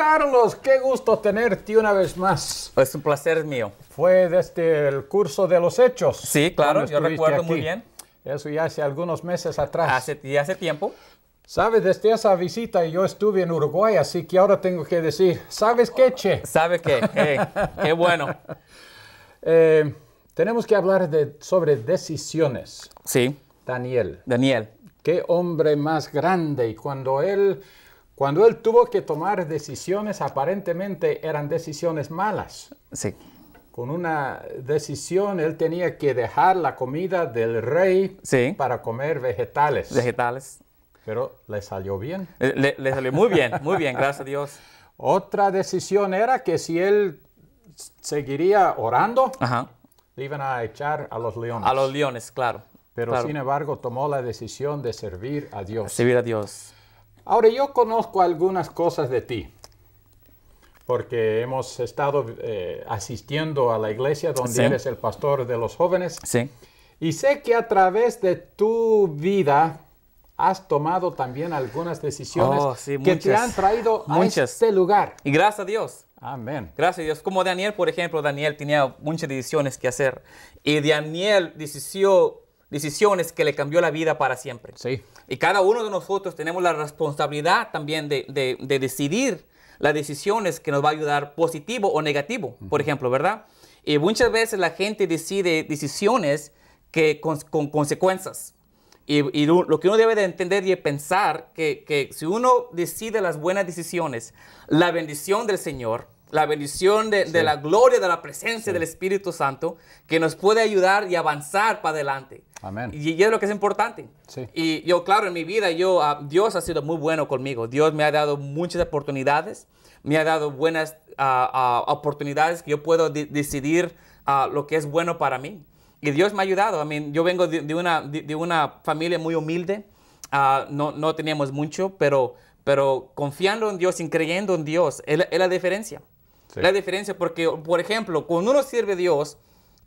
Carlos, qué gusto tenerte una vez más. Es un placer mío. Fue desde este, el curso de los hechos. Sí, claro, yo recuerdo muy bien. Eso ya hace algunos meses atrás. Hace, y hace tiempo. Sabes, desde esa visita yo estuve en Uruguay, así que ahora tengo que decir, ¿sabes qué, Che? ¿Sabes qué? qué bueno. Eh, tenemos que hablar de, sobre decisiones. Sí. Daniel. Daniel. Qué hombre más grande. Y cuando él cuando él tuvo que tomar decisiones, aparentemente eran decisiones malas. Sí. Con una decisión, él tenía que dejar la comida del rey para comer vegetales. Vegetales. Pero le salió bien. Eh, le, salió muy bien, muy bien, gracias a Dios. Otra decisión era que si él seguiría orando, le iban a echar a los leones. A los leones, claro. Pero sin embargo tomó la decisión de servir a Dios. Servir a Dios. Ahora yo conozco algunas cosas de ti, porque hemos estado eh, asistiendo a la iglesia donde eres el pastor de los jóvenes. Sí. Y sé que a través de tu vida has tomado también algunas decisiones oh, que te han traído a este lugar. Y gracias a Dios. Amén. Gracias a Dios. Como Daniel, por ejemplo, Daniel tenía muchas decisiones que hacer. Y Daniel decidió decisiones que le cambió la vida para siempre. Sí. Y cada uno de nosotros tenemos la responsabilidad también de, decidir las decisiones que nos va a ayudar positivo o negativo, por ejemplo, ¿verdad? Y muchas veces la gente decide decisiones que con, consecuencias. Y, lo que uno debe de entender y pensar que, que, si uno decide las buenas decisiones, la bendición del Señor, la bendición de, la gloria, de la presencia del Espíritu Santo, que nos puede ayudar y avanzar para adelante. Y, y, es lo que es importante. Y yo, claro, en mi vida, yo, ah, Dios ha sido muy bueno conmigo. Dios me ha dado muchas oportunidades, me ha dado buenas ah, ah, oportunidades que yo puedo decidir lo que es bueno para mí. Y Dios me ha ayudado. a mí yo vengo de, una, de, una familia muy humilde, no, no teníamos mucho, pero, pero confiando en Dios y creyendo en Dios es la, diferencia. La diferencia porque, por ejemplo, cuando uno sirve a Dios,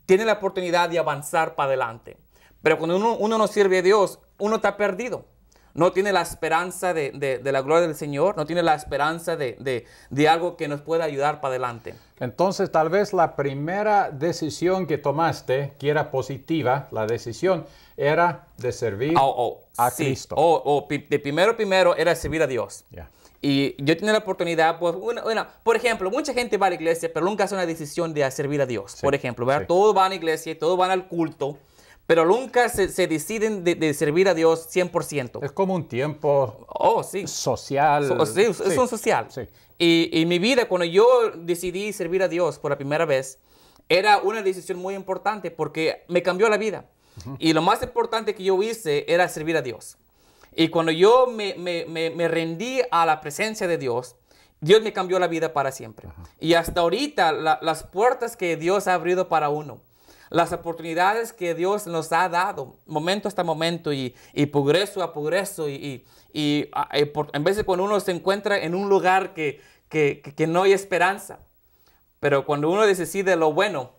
tiene la oportunidad de avanzar para adelante. Pero cuando uno, no sirve a Dios, uno está perdido no tiene la esperanza de, la gloria del Señor, no tiene la esperanza de, algo que nos pueda ayudar para adelante. Entonces, tal vez la primera decisión que tomaste, que era positiva, la decisión era de servir ah, oh, oh, a Cristo. O oh, de primero primero era servir a Dios. Y yo tenía la oportunidad, pues, por ejemplo, mucha gente va a la iglesia, pero nunca hace una decisión de servir a Dios. Por ejemplo, sí. todos van a la iglesia, todos van al culto, pero nunca se, deciden de, servir a Dios 100%. Es como un tiempo oh, sí. social. sí, es un social. Sí. Y, mi vida, cuando yo decidí servir a Dios por la primera vez, era una decisión muy importante porque me cambió la vida. Y lo más importante que yo hice era servir a Dios. Y cuando yo me, me, me, rendí a la presencia de Dios, Dios me cambió la vida para siempre. Y hasta ahorita las puertas que Dios ha abierto para uno las oportunidades que Dios nos ha dado, momento hasta momento y, progreso a progreso. Y, y, y eh, en veces cuando uno se encuentra en un lugar que, no hay esperanza, pero cuando uno decide lo bueno,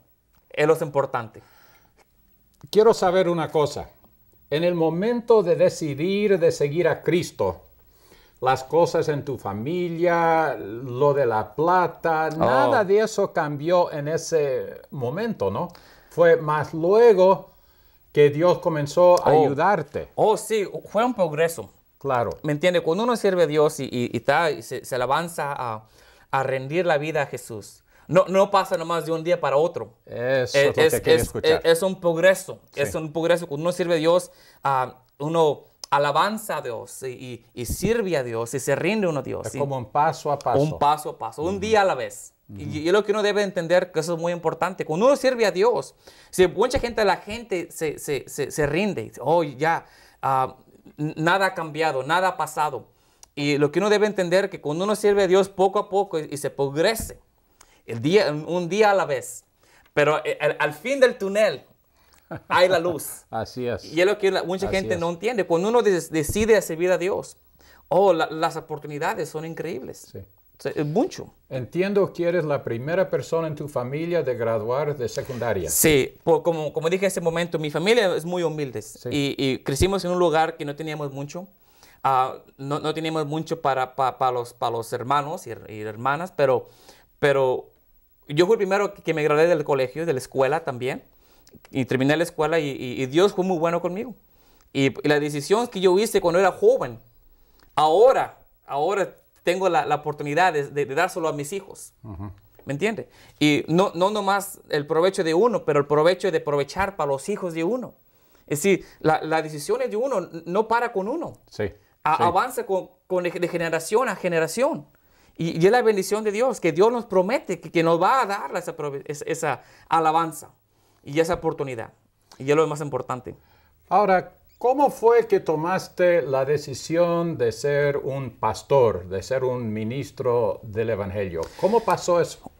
es lo importante. Quiero saber una cosa. En el momento de decidir de seguir a Cristo, las cosas en tu familia, lo de la plata, oh. nada de eso cambió en ese momento, ¿no? Fue más luego que Dios comenzó a oh. ayudarte. Oh, sí, fue un progreso. Claro. ¿Me entiende? Cuando uno sirve a Dios y, y, se, se, le avanza a, rendir la vida a Jesús, no, no pasa nomás de un día para otro. Eso eh, es, lo que es, escuchar. Es, un progreso. Es un progreso. Cuando uno sirve a Dios, a ah, uno alabanza a Dios y, sirve a Dios y se rinde uno a Dios. Es como un paso a paso. Un paso a paso, un día a la vez. Y, es lo que uno debe entender, que eso es muy importante. Cuando uno sirve a Dios, si mucha gente, la gente se, se, se, rinde, oh, ya, ah, nada ha cambiado, nada ha pasado. Y lo que uno debe entender, que cuando uno sirve a Dios poco a poco y, se progrese, el día, un día a la vez. Pero eh, al fin del túnel, hay la luz. Así es. Y es lo que mucha gente no entiende. Cuando uno decide servir a Dios, oh, las oportunidades son increíbles. Sí. mucho. Entiendo que eres la primera persona en tu familia de graduar de secundaria. Sí, como, como dije en ese momento, mi familia es muy humilde y, crecimos en un lugar que no teníamos mucho. Ah, no, no, teníamos mucho para, los, para los hermanos y, hermanas, pero, pero yo fui el primero que me gradué del colegio, de la escuela también y terminé la escuela y, Dios fue muy bueno conmigo. Y, la decisión que yo hice cuando era joven, ahora, ahora tengo la, oportunidad de, de, dárselo a mis hijos. ¿Me entiende? Y no, no nomás el provecho de uno, pero el provecho de aprovechar para los hijos de uno. Es decir, la la es de uno no para con uno. Sí, Avanza con, con, de generación a generación. Y, es la bendición de Dios, que Dios nos promete que, que nos va a dar esa, esa alabanza y esa oportunidad. Y es lo más importante. Ahora, ¿cómo fue que tomaste la decisión de ser un pastor, de ser un ministro del Evangelio? ¿Cómo pasó eso?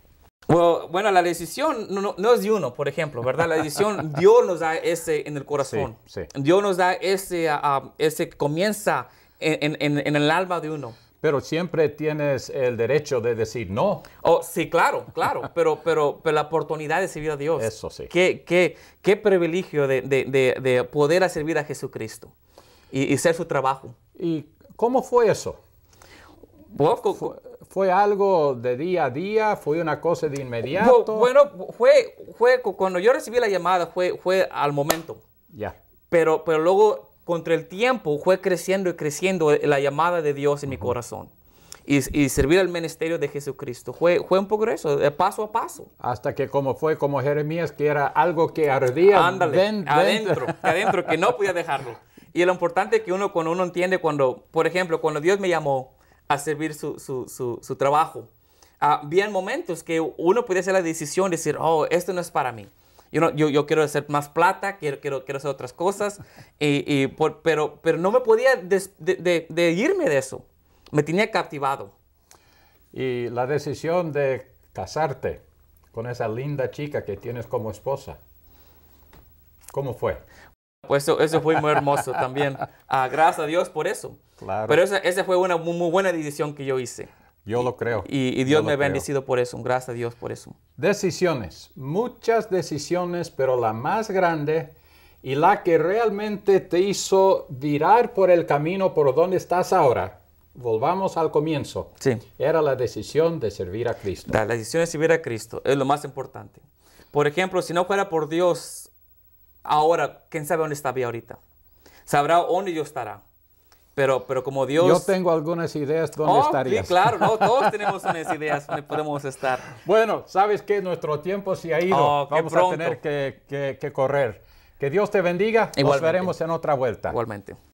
bueno, la decisión no, es de uno, por ejemplo, ¿verdad? La decisión, Dios nos da ese en el corazón. Dios nos da ese, ah, ah, ese comienza en el alma de uno pero siempre tienes el derecho de decir no. o oh, sí, claro, claro, pero, pero, pero la oportunidad de servir a Dios. Eso sí. Qué, qué, qué privilegio de, de, de, poder servir a Jesucristo y, ser su trabajo. ¿Y cómo fue eso? fue, ¿Fue algo de día a día? ¿Fue una cosa de inmediato? Bueno, fue, fue cuando yo recibí la llamada, fue, fue al momento. Ya. Pero, pero luego contra el tiempo fue creciendo y creciendo la llamada de Dios en mi corazón. Y, servir al ministerio de Jesucristo. Fue, fue un progreso, de eh, paso a paso. Hasta que como fue como Jeremías, que era algo que ardía Ándale, adentro, adentro, que no podía dejarlo. Y lo importante que uno, cuando uno entiende, cuando, por ejemplo, cuando Dios me llamó a servir su, trabajo, ah, había momentos que uno podía hacer la decisión de decir, oh, esto no es para mí yo, quiero hacer más plata, quiero, quiero, quiero hacer otras cosas, y, pero, pero no me podía de, irme de eso, me tenía captivado. Y la decisión de casarte con esa linda chica que tienes como esposa, ¿cómo fue? Pues eso, eso, fue muy hermoso también. Ah, gracias a Dios por eso. Claro. Pero esa, fue una muy, buena decisión que yo hice. Yo lo creo. Y, Dios me ha bendecido por eso. Gracias a Dios por eso. Decisiones. Muchas decisiones, pero la más grande y la que realmente te hizo virar por el camino por donde estás ahora. Volvamos al comienzo. Sí. Era la decisión de servir a Cristo. La, decisión de servir a Cristo es lo más importante. Por ejemplo, si no fuera por Dios, ahora, quién sabe dónde estaría ahorita. Sabrá dónde yo estará. Pero, pero como Dios... Yo tengo algunas ideas dónde oh, estarías. Sí, claro, no, todos tenemos unas ideas dónde podemos estar. Bueno, sabes que nuestro tiempo se ha ido. Oh, Vamos a tener que, correr. Que Dios te bendiga. Nos veremos en otra vuelta. Igualmente.